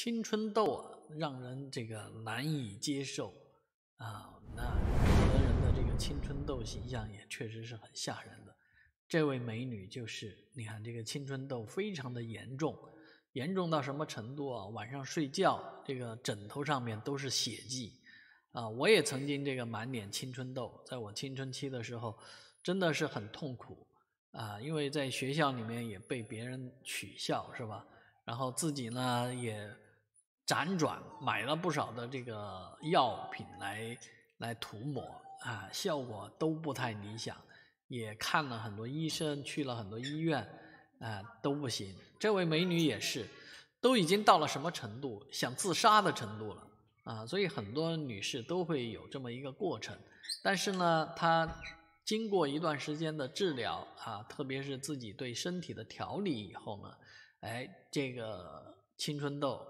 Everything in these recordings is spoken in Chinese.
青春痘啊，让人这个难以接受啊！那有的人的这个青春痘形象也确实是很吓人的。这位美女就是，你看这个青春痘非常的严重，严重到什么程度啊？晚上睡觉这个枕头上面都是血迹啊！我也曾经这个满脸青春痘，在我青春期的时候真的是很痛苦啊，因为在学校里面也被别人取笑，是吧？然后自己呢也。辗转买了不少的这个药品来来涂抹啊，效果都不太理想，也看了很多医生，去了很多医院，啊都不行。这位美女也是，都已经到了什么程度，想自杀的程度了啊！所以很多女士都会有这么一个过程，但是呢，她经过一段时间的治疗啊，特别是自己对身体的调理以后呢，哎，这个青春痘。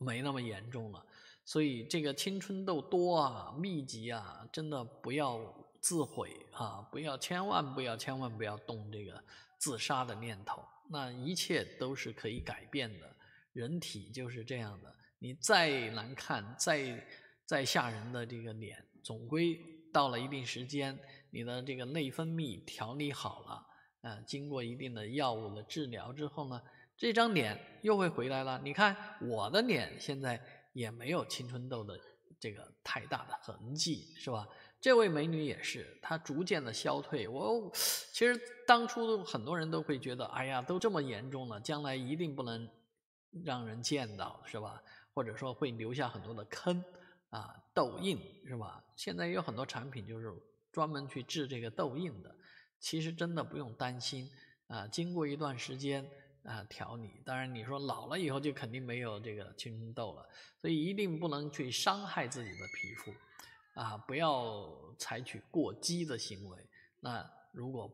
没那么严重了，所以这个青春痘多啊、密集啊，真的不要自毁啊，不要，千万不要，千万不要动这个自杀的念头。那一切都是可以改变的，人体就是这样的。你再难看、再再吓人的这个脸，总归到了一定时间，你的这个内分泌调理好了，嗯，经过一定的药物的治疗之后呢。这张脸又会回来了。你看我的脸现在也没有青春痘的这个太大的痕迹，是吧？这位美女也是，她逐渐的消退。我其实当初很多人都会觉得，哎呀，都这么严重了，将来一定不能让人见到，是吧？或者说会留下很多的坑啊，痘印，是吧？现在也有很多产品就是专门去治这个痘印的。其实真的不用担心啊，经过一段时间。啊，调理，当然你说老了以后就肯定没有这个青春痘了，所以一定不能去伤害自己的皮肤，啊，不要采取过激的行为。那如果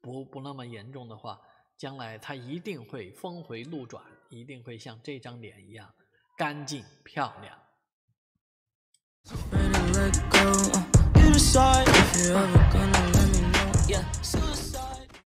不不那么严重的话，将来它一定会峰回路转，一定会像这张脸一样干净漂亮。